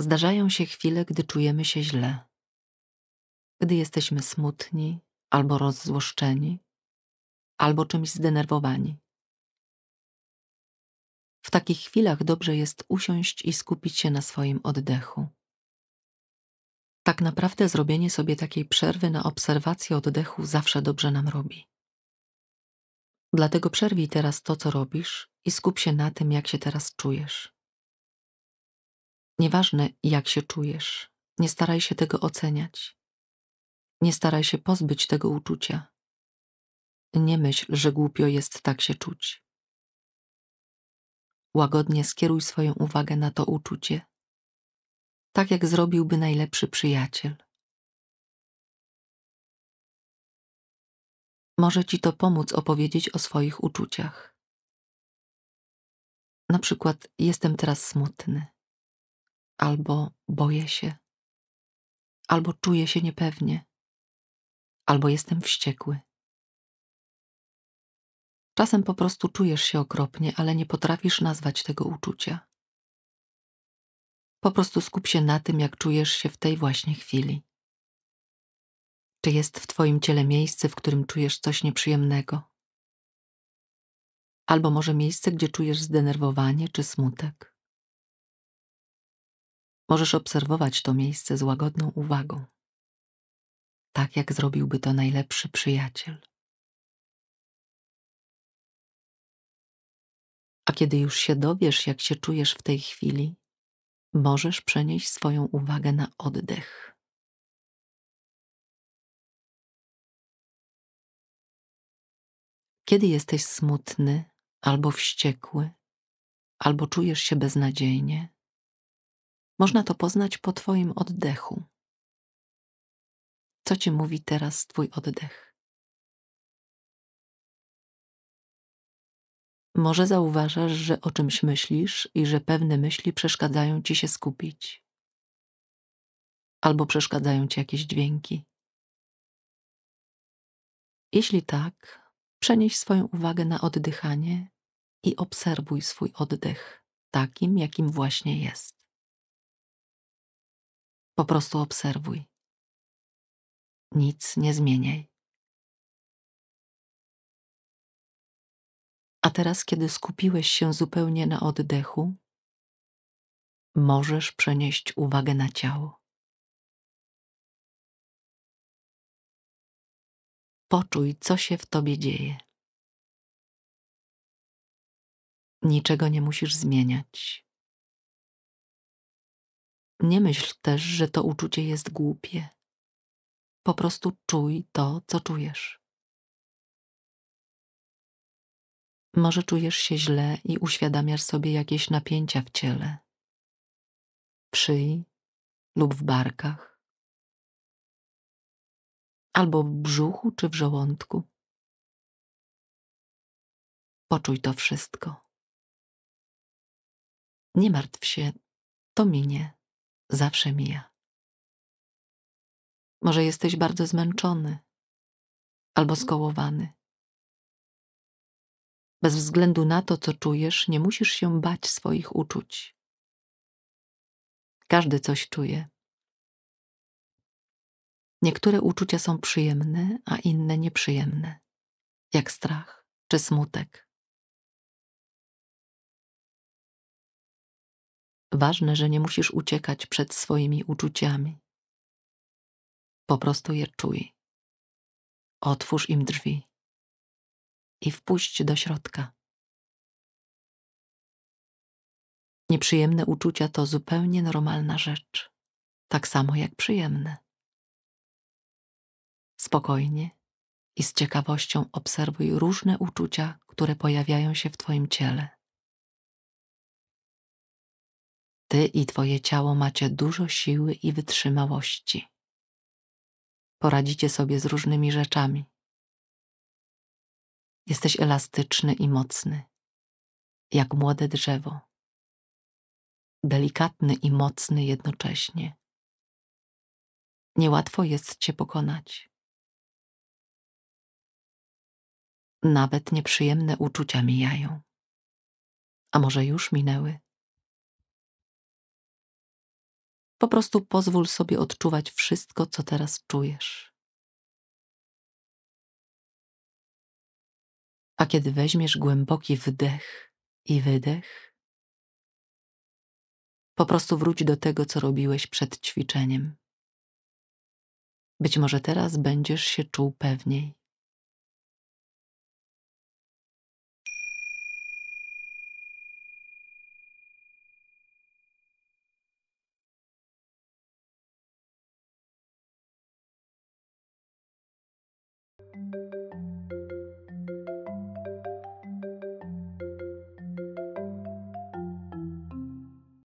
Zdarzają się chwile, gdy czujemy się źle, gdy jesteśmy smutni albo rozzłoszczeni, albo czymś zdenerwowani. W takich chwilach dobrze jest usiąść i skupić się na swoim oddechu. Tak naprawdę zrobienie sobie takiej przerwy na obserwację oddechu zawsze dobrze nam robi. Dlatego przerwij teraz to, co robisz i skup się na tym, jak się teraz czujesz. Nieważne, jak się czujesz, nie staraj się tego oceniać. Nie staraj się pozbyć tego uczucia. Nie myśl, że głupio jest tak się czuć. Łagodnie skieruj swoją uwagę na to uczucie, tak jak zrobiłby najlepszy przyjaciel. Może ci to pomóc opowiedzieć o swoich uczuciach. Na przykład, jestem teraz smutny albo boję się, albo czuję się niepewnie, albo jestem wściekły. Czasem po prostu czujesz się okropnie, ale nie potrafisz nazwać tego uczucia. Po prostu skup się na tym, jak czujesz się w tej właśnie chwili. Czy jest w Twoim ciele miejsce, w którym czujesz coś nieprzyjemnego? Albo może miejsce, gdzie czujesz zdenerwowanie czy smutek? Możesz obserwować to miejsce z łagodną uwagą, tak jak zrobiłby to najlepszy przyjaciel. A kiedy już się dowiesz, jak się czujesz w tej chwili, możesz przenieść swoją uwagę na oddech. Kiedy jesteś smutny, albo wściekły, albo czujesz się beznadziejnie, można to poznać po Twoim oddechu. Co Ci mówi teraz Twój oddech? Może zauważasz, że o czymś myślisz i że pewne myśli przeszkadzają Ci się skupić, albo przeszkadzają Ci jakieś dźwięki. Jeśli tak, przenieś swoją uwagę na oddychanie i obserwuj swój oddech takim, jakim właśnie jest. Po prostu obserwuj. Nic nie zmieniaj. A teraz, kiedy skupiłeś się zupełnie na oddechu, możesz przenieść uwagę na ciało. Poczuj, co się w tobie dzieje. Niczego nie musisz zmieniać. Nie myśl też, że to uczucie jest głupie. Po prostu czuj to, co czujesz. Może czujesz się źle i uświadamiasz sobie jakieś napięcia w ciele, w szyi lub w barkach, albo w brzuchu czy w żołądku. Poczuj to wszystko. Nie martw się, to minie zawsze mija. Może jesteś bardzo zmęczony albo skołowany. Bez względu na to, co czujesz, nie musisz się bać swoich uczuć. Każdy coś czuje. Niektóre uczucia są przyjemne, a inne nieprzyjemne, jak strach czy smutek. Ważne, że nie musisz uciekać przed swoimi uczuciami. Po prostu je czuj. Otwórz im drzwi i wpuść do środka. Nieprzyjemne uczucia to zupełnie normalna rzecz, tak samo jak przyjemne. Spokojnie i z ciekawością obserwuj różne uczucia, które pojawiają się w Twoim ciele. Ty i Twoje ciało macie dużo siły i wytrzymałości. Poradzicie sobie z różnymi rzeczami. Jesteś elastyczny i mocny, jak młode drzewo. Delikatny i mocny jednocześnie. Niełatwo jest Cię pokonać. Nawet nieprzyjemne uczucia mijają. A może już minęły? Po prostu pozwól sobie odczuwać wszystko, co teraz czujesz. A kiedy weźmiesz głęboki wdech i wydech, po prostu wróć do tego, co robiłeś przed ćwiczeniem. Być może teraz będziesz się czuł pewniej.